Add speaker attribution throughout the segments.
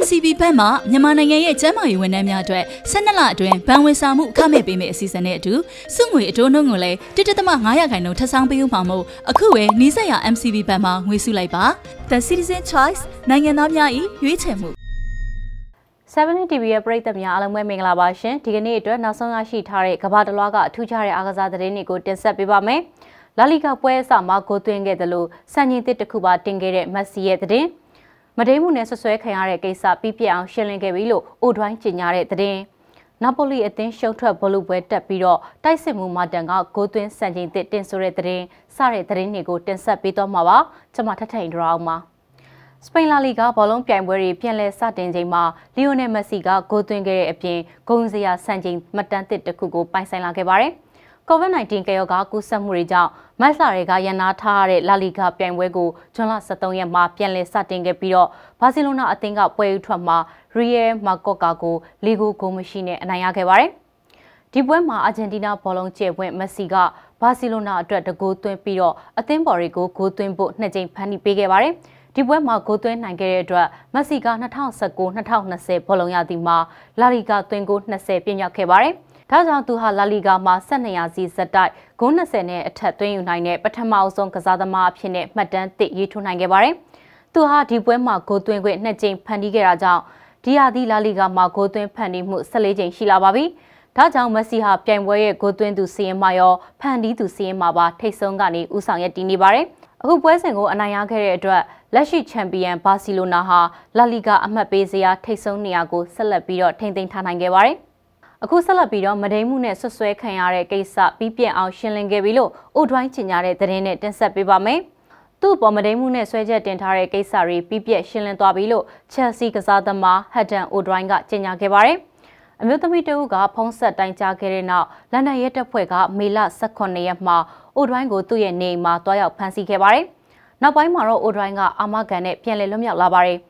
Speaker 1: MCB ဘက်မှမြန်မာနိုင်ငံရဲ့ကျန်းမာရေးဝန်ထမ်းများအတွက်12လအတွင်းဘဏ်ဝန်ဆောင်မှုအခမဲ့ပေးမယ့်အစီအစဉ်နဲ့အတူစုငွေအတိုးနှုန်းကိုလည်း1.5ရာခိုင်နှုန်းထပ်ဆောင်ပေးဦးမှာမို့အခုပဲနီးစပ်ရာ MCB ဘက်မှငွေစုလိုက်ပါ The Citizen Choice နိုင်ငံသားများ၏ရွေးချယ်မှု
Speaker 2: 7 TV ရဲ့ပရိသတ်များအားလုံးပဲမင်္ဂလာပါရှင်ဒီကနေ့အတွက်နောက်ဆုံးရရှိထားတဲ့ကမ္ဘာတစ်လွှားကအထူးခြားတဲ့အားကစားသတင်းတွေကိုတင်ဆက်ပေးပါမယ်လာလီဂါပွဲအစမှာဂိုးသွင်းခဲ့သလိုစံချိန်သစ်တစ်ခုပါတင်ခဲ့တဲ့မက်ဆီရဲ့သတင်း။မတိန်မှုနဲ့ဆွဆွဲခံရတဲ့ကိစ္စပြီးပြအောင်ရှင်းလင်းခဲ့ပြီလို့အိုဒွိုင်းကြေညာတဲ့သတင်းနာပိုလီအသင်းရှုံးထွက်ဘောလုံးပွဲတက်ပြီးတော့တိုက်စစ်မှုမာတန်ကဂိုးသွင်းစံချိန်သစ်တင်ဆိုတဲ့သတင်းစတဲ့သတင်းတွေကိုတင်ဆက်ပေးတော့မှာပါကျွန်မထထိုင်ဒရအောင်ပါစပိန်လာလီဂါဘောလုံးပြိုင်ပွဲတွေပြန်လည်စတင်ချိန်မှာလီယိုနယ်မက်ဆီကဂိုးသွင်းခဲ့တဲ့အပြင်ဂုဏ်စရာစံချိန်မတန်သစ်တစ်ခုကိုပိုင်ဆိုင်လာခဲ့ပါတယ်။ COVID-19 ကရောဂါကူးစက်မှုတွေကြောင့်မတ်လတွေကရန်နာထားရတဲ့လာလီဂါပြိုင်ပွဲကိုဇွန်လ23ရက်မှာပြန်လည်စတင်ခဲ့ပြီးတော့ဘာစီလိုနာအသင်းကပွဲဥထွက်မှာ Real Mallorca ကို၄ဂိုးဂိုးမရှိနဲ့အနိုင်ရခဲ့ပါတယ်။ဒီပွဲမှာအာဂျင်တီးနားဘောလုံးကျယ်ပွင့်မက်ဆီကဘာစီလိုနာအတွက်တကူသွင်းပြီးတော့အသင်းပေါ်တွေကိုဂိုးသွင်းဖို့နှစ်ကြိမ်ဖန်တီးပေးခဲ့ပါတယ်။ဒီပွဲမှာဂိုးသွင်းနိုင်ခဲ့တဲ့အတွက်မက်ဆီက2019-2020ဘောလုံးရာသီမှာလာလီဂါသွင်းဂိုး20ပြင်ရောက်ခဲ့ပါတယ်။ဒါကြောင့်သူဟာလာလီဂါမှာ12ရာစီဇက်တိုက်ဂိုး20နဲ့အထက်သွင်းယူနိုင်တဲ့ပထမအဆုံးကစားသမားအဖြစ်နဲ့မှတ်တမ်းသစ်ရေးထိုးနိုင်ခဲ့ပါတယ်။သူဟာဒီပွဲမှာဂိုးသွင်းခွင့်2ကြိမ်ဖန်တီးခဲ့တာကြောင့်ဒီရာသီလာလီဂါမှာဂိုးသွင်းဖန်တီးမှု14ကြိမ်ရှိလာပါပြီ။ဒါကြောင့်မက်ဆီဟာပြိုင်ပွဲရဲ့ဂိုးသွင်းသူစီးရင်မှာရောဖန်တီးသူစီးရင်မှာပါထိတ်ဆုံးကနေဦးဆောင်ရတည်နေပါတယ်။အခုပွဲစဉ်ကိုအနိုင်ရခဲ့တဲ့အတွက်လက်ရှိချန်ပီယံဘာစီလိုနာဟာလာလီဂါအမှတ်ပေးစရာထိပ်ဆုံးနေရာကိုဆက်လက်ပြီးတော့ထိန်းသိမ်းထားနိုင်ခဲ့ပါတယ်။အခုဆက်လက်ပြီးတော့မဒိန်မှုနဲ့ဆွဆွဲခံရတဲ့ကိစ္စပြီးပြတ်အောင်ရှင်းလင်းခဲ့ပြီလို့ဥဒွိုင်းချင်ညာတဲ့သတင်းနဲ့တင်ဆက်ပေးပါမယ်။သူ့ပေါ်မဒိန်မှုနဲ့ဆွဲချက်တင်ထားတဲ့ကိစ္စတွေပြီးပြတ်ရှင်းလင်းသွားပြီလို့ Chelsea ကစားသမား Hadan O'Dwyer ကကြေညာခဲ့ပါတယ်။အမျိုးသမီးတဦးကဖုံးဆက်တိုင်ကြားခဲ့တဲ့နောက်လန်ဒန်ရဲတပ်ဖွဲ့ကမေလ18ရက်မှာအိုဒရိုင်းကိုသူ့ရဲ့နေအိမ်မှာတွားရောက်ဖမ်းဆီးခဲ့ပါတယ်။နောက်ပိုင်းမှာတော့အိုဒရိုင်းကအာမခံနဲ့ပြန်လည်လွတ်မြောက်လာပါတယ်။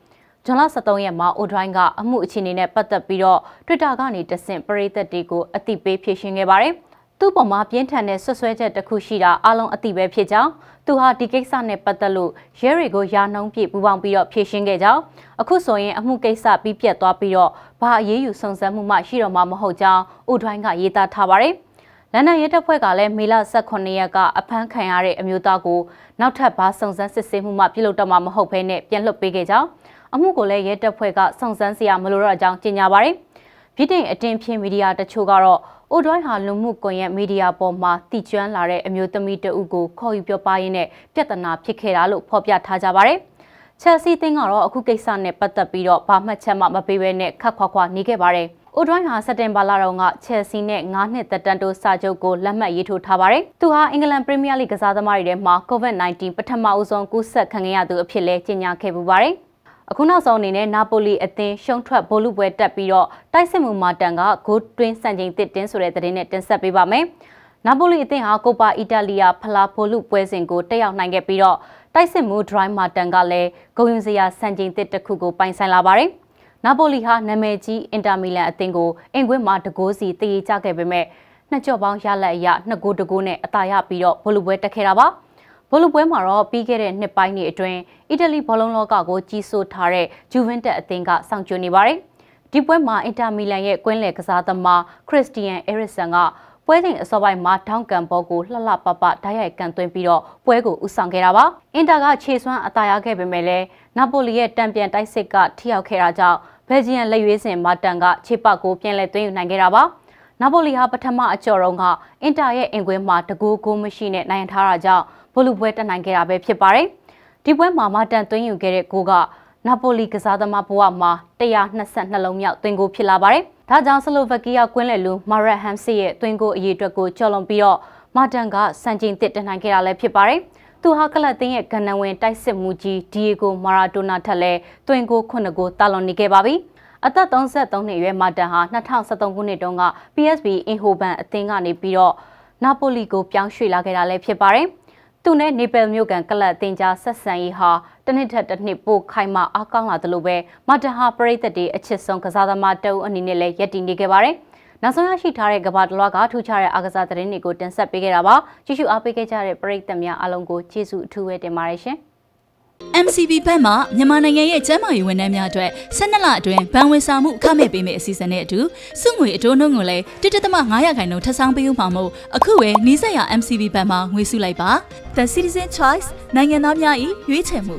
Speaker 2: ဇွန်လ23ရက်မှာအိုဒရိုင်းကအမှုအခြေအနေနဲ့ပတ်သက်ပြီးတော့ Twitter ကနေတဆင့်ပရိသတ်တွေကိုအသိပေးဖြေရှင်းခဲ့ပါတယ်။သူ့ပေါ်မှာပြင်းထန်တဲ့ဆွဆွဲချက်တစ်ခုရှိတာအလုံးအသိပဲဖြစ်ကြောင်းသူဟာဒီကိစ္စနဲ့ပတ်သက်လို့ရဲတွေကိုယာနှုံးပြပူပေါင်းပြီးတော့ဖြေရှင်းခဲ့ကြောင်းအခုဆိုရင်အမှုကိစ္စပြီးပြတ်သွားပြီးတော့ဘာအရေးယူစုံစမ်းမှုမှရှိတော့မှာမဟုတ်ကြောင်းအိုဒရိုင်းကရေးသားထားပါတယ်။လန်ဒန်ရဲတပ်ဖွဲ့ကလည်းမေလ18ရက်ကအဖမ်းခံရတဲ့အမျိုးသားကိုနောက်ထပ်ဘာစုံစမ်းစစ်ဆေးမှုမှပြုလုပ်တော့မှာမဟုတ်ဘဲနဲ့ပြန်လွှတ်ပေးခဲ့ကြောင်းအမှုကိုလည်းရဲတပ်ဖွဲ့ကစုံစမ်းစရာမလိုတော့ကြောင်းကြေညာပါတယ်။ဗြိတိန်အတင်းဖြင်းမီဒီယာတချို့ကတော့အိုဒွိုင်းဟာလူမှုကွန်ရက်မီဒီယာပေါ်မှာတည်ကျွမ်းလာတဲ့အမျိုးသမီးတဦးကိုခေါ်ယူပြောပါရင်းနဲ့ပြဿနာဖြစ်ခဲ့တာလို့ဖော်ပြထားကြပါတယ်။ Chelsea တင်းကတော့အခုကိစ္စနဲ့ပတ်သက်ပြီးတော့ဘာမှချက်မှမပေးဘဲနဲ့ခက်ခွာခွာနေခဲ့ပါတယ်။အိုဒွိုင်းဟာစက်တင်ဘာလတုန်းကချယ်ဆီနဲ့9နှစ်သက်တမ်းတိုးစာချုပ်ကိုလက်မှတ်ရေးထိုးထားပါတယ်။သူဟာအင်္ဂလန်ပရီးမီးယားလိဂ်ကစားသမားတွေထဲမှာ COVID-19 ပထမအဦးဆုံးကူးစက်ခံခဲ့ရသူအဖြစ်လဲကြေညာခဲ့ပူပါတယ်။အခုနောက်ဆုံးအနေနဲ့နာပိုလီအသင်းရှုံးထွက်ဗိုလ်လုပွဲတက်ပြီးတော့တိုက်စစ်မှုမာတန်ကဂိုးတွင်းစံချိန်တစ်တင်းဆိုတဲ့သတင်းနဲ့တင်ဆက်ပေးပါမယ်။နာပိုလီအသင်းဟာကိုပါအီတလီယာဖလာဗိုလ်လုပွဲစဉ်ကိုတက်ရောက်နိုင်ခဲ့ပြီးတော့တိုက်စစ်မှုဒရိုင်းမာတန်ကလည်းဂုဏ်ယူစရာစံချိန်တစ်တစ်ခုကိုပိုင်ဆိုင်လာပါတယ်။နာပိုလီဟာနာမည်ကြီးအင်တာမီလန်အသင်းကိုအင်ကွင်းမှာတကိုးစီတည်ကြခဲ့ပေမဲ့နှစ်ကြော့ပေါင်းရလက်အရနှစ်ဂိုးတကိုးနဲ့အသာရပြီးတော့ဗိုလ်လုပွဲတက်ခဲ့တာပါ။ဘောလုံးပွဲမှာတော့ပြီးခဲ့တဲ့နှစ်ပိုင်းတွေအတွင်းအီတလီဘောလုံးလောကကိုကြီးစိုးထားတဲ့ဂျူဗင်တက်အသင်းကစောင့်ကြိုနေပါတယ်။ဒီပွဲမှာအင်တာမီလန်ရဲ့ကွင်းလယ်ကစားသမားခရစ္စတီယန်အဲရစ်ဆန်ကပွဲစဉ်အစောပိုင်းမှာဒေါင်ကန်ဘောကိုလှလှပပဓာတ်ရိုက်ကန်သွင်းပြီးတော့ပွဲကိုဥဆောင်ခဲ့တာပါ။အင်တာကခြေစွမ်းအသာရခဲ့ပေမဲ့လည်းနာပိုလီရဲ့တံပြန်တိုက်စစ်ကထိရောက်ခဲ့တာကြောင့်ဘယ်လ်ဂျီယံလက်ရွေးစင်မာတန်ကခြေပကိုပြန်လည်သွင်းယူနိုင်ခဲ့တာပါ။နာပိုလီဟာပထမအကြော်တုန်းကအင်တာရဲ့အင်ကွင်းမှာတကူကိုမရှိနဲ့နိုင်ထားတာကြောင့်ဗလူပွဲတက်နိုင်ခဲ့တာပဲဖြစ်ပါတယ်။ဒီပွဲမှာမတန်သွင်းယူခဲ့တဲ့ဂိုးကနာပိုလီကစားသမားဘဝမှာ122လုံးမြောက်သွင်းဂိုးဖြစ်လာပါတယ်။ဒါကြောင့်ဆလိုဗက်ကီးယားကွင်းလယ်လူမာရက်ဟမ်စီရဲ့သွင်းဂိုးအရေအတွက်ကိုကျော်လွန်ပြီးတော့မာတန်ကစံချိန်သစ်တက်နိုင်ခဲ့တာလည်းဖြစ်ပါတယ်။သူဟာကလပ်သင်းရဲ့ကဏ္ဍဝင်တိုက်စစ်မှုကြီးဒီယိုဂိုမာရာဒိုနာထက်လည်းသွင်းဂိုး9ဂိုးတာလွန်နေခဲ့ပါပြီ။အသက်33နှစ်အရွယ်မာတန်ဟာ2013ခုနှစ်တုန်းက PSV အင်ဟိုဘန်အသင်းကနေပြီးတော့နာပိုလီကိုပြောင်းရွှေ့လာခဲ့တာလည်းဖြစ်ပါတယ်။သူနဲ့နီပယ်မြို့ကန်ကလပ်အသင်းကြားဆက်ဆံရေးဟာတစ်နှစ်ထက်တစ်နှစ်ပိုခိုင်မာအားကောင်းလာတယ်လို့ပဲမတဟာပရိသတ်တွေအချစ်ဆုံးကစားသမားတဦးအနေနဲ့လည်းယက်တည်နေခဲ့ပါတယ်။နောက်ဆုံးရရှိထားတဲ့ကမ္ဘာတစ်လွှားကထူးခြားတဲ့အားကစားသတင်းတွေကိုတင်ဆက်ပေးခဲ့တာပါ။ကြည့်ရှုအားပေးခဲ့ကြတဲ့ပရိသတ်များအားလုံးကိုကျေးဇူးအထူးပဲတင်ပါတယ်ရှင်။
Speaker 1: MCB ဘက်မှမြန်မာနိုင်ငံရဲ့ကျန်းမာရေးဝန်ထမ်းများအတွက်12လအတွင်းဘဏ်ဝင်ဆောင်မှုအခမဲ့ပေးမယ့်အစီအစဉ်နဲ့အတူစုငွေအတိုးနှုန်းကိုလည်း1.5ရာခိုင်နှုန်းထပ်ဆောင်ပေးဦးမှာမို့အခုပဲနီးစပ်ရာ MCB ဘက်မှငွေစုလိုက်ပါ The Citizen Choice နိုင်ငံသားများ၏ရွေးချယ်မှု